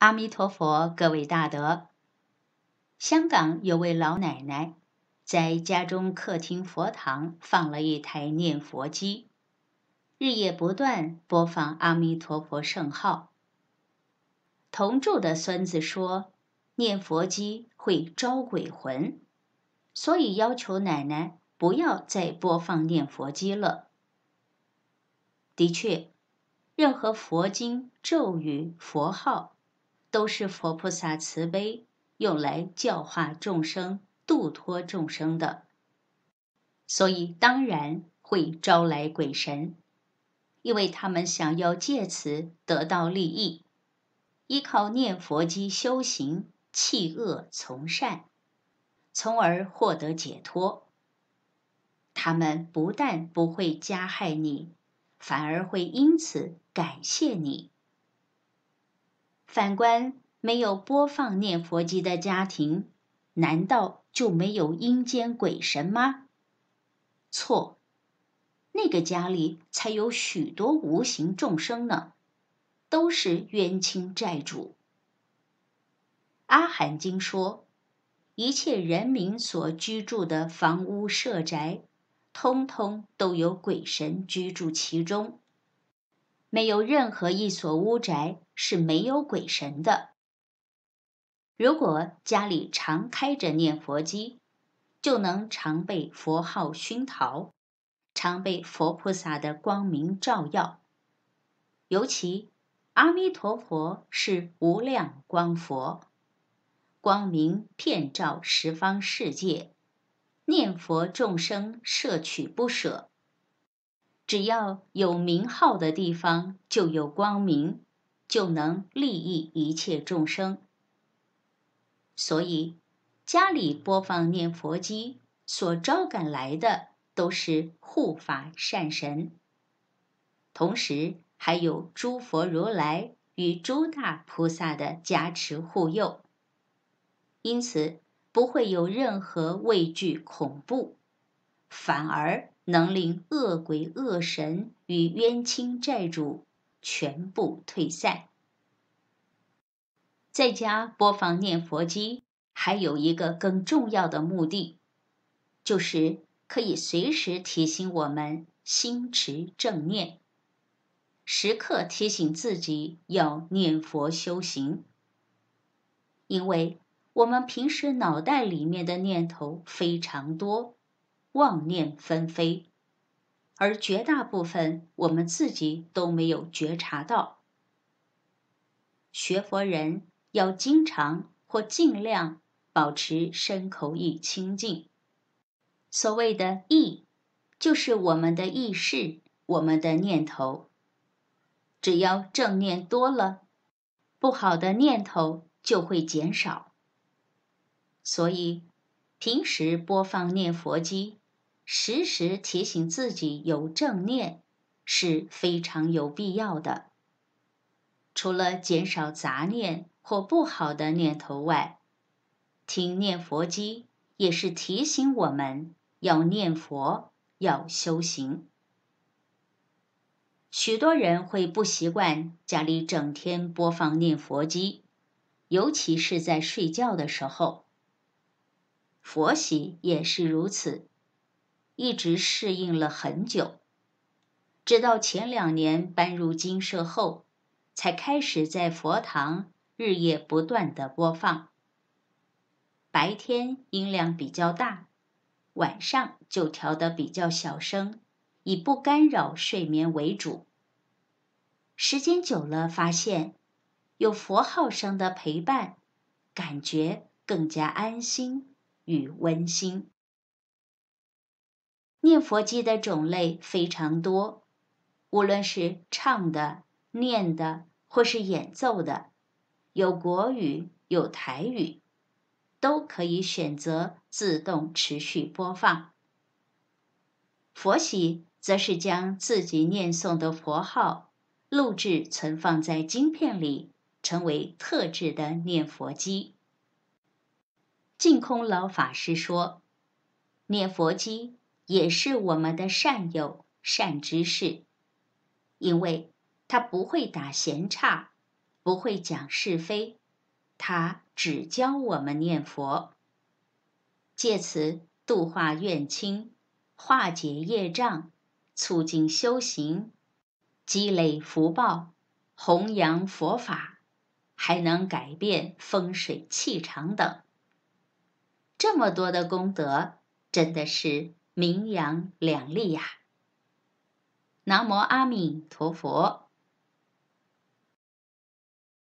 阿弥陀佛，各位大德。香港有位老奶奶，在家中客厅佛堂放了一台念佛机，日夜不断播放阿弥陀佛圣号。同住的孙子说，念佛机会招鬼魂，所以要求奶奶不要再播放念佛机了。的确，任何佛经、咒语、佛号。都是佛菩萨慈悲用来教化众生、度脱众生的，所以当然会招来鬼神，因为他们想要借此得到利益，依靠念佛机修行，弃恶从善，从而获得解脱。他们不但不会加害你，反而会因此感谢你。反观没有播放念佛机的家庭，难道就没有阴间鬼神吗？错，那个家里才有许多无形众生呢，都是冤亲债主。《阿含经》说，一切人民所居住的房屋舍宅，通通都有鬼神居住其中。没有任何一所屋宅是没有鬼神的。如果家里常开着念佛机，就能常被佛号熏陶，常被佛菩萨的光明照耀。尤其阿弥陀佛是无量光佛，光明遍照十方世界，念佛众生摄取不舍。只要有名号的地方，就有光明，就能利益一切众生。所以，家里播放念佛机所招赶来的都是护法善神，同时还有诸佛如来与诸大菩萨的加持护佑，因此不会有任何畏惧恐怖，反而。能令恶鬼恶神与冤亲债主全部退散。在家播放念佛机，还有一个更重要的目的，就是可以随时提醒我们心持正念，时刻提醒自己要念佛修行。因为我们平时脑袋里面的念头非常多。妄念纷飞，而绝大部分我们自己都没有觉察到。学佛人要经常或尽量保持身口意清净。所谓的意，就是我们的意识，我们的念头。只要正念多了，不好的念头就会减少。所以，平时播放念佛机。时时提醒自己有正念是非常有必要的。除了减少杂念或不好的念头外，听念佛机也是提醒我们要念佛、要修行。许多人会不习惯家里整天播放念佛机，尤其是在睡觉的时候。佛喜也是如此。一直适应了很久，直到前两年搬入金舍后，才开始在佛堂日夜不断的播放。白天音量比较大，晚上就调得比较小声，以不干扰睡眠为主。时间久了，发现有佛号声的陪伴，感觉更加安心与温馨。念佛机的种类非常多，无论是唱的、念的，或是演奏的，有国语、有台语，都可以选择自动持续播放。佛喜则是将自己念诵的佛号录制存放在晶片里，成为特制的念佛机。净空老法师说：“念佛机。”也是我们的善友、善知识，因为他不会打闲岔，不会讲是非，他只教我们念佛，借此度化怨亲，化解业障，促进修行，积累福报，弘扬佛法，还能改变风水气场等。这么多的功德，真的是。名扬两利呀！南无阿弥陀佛。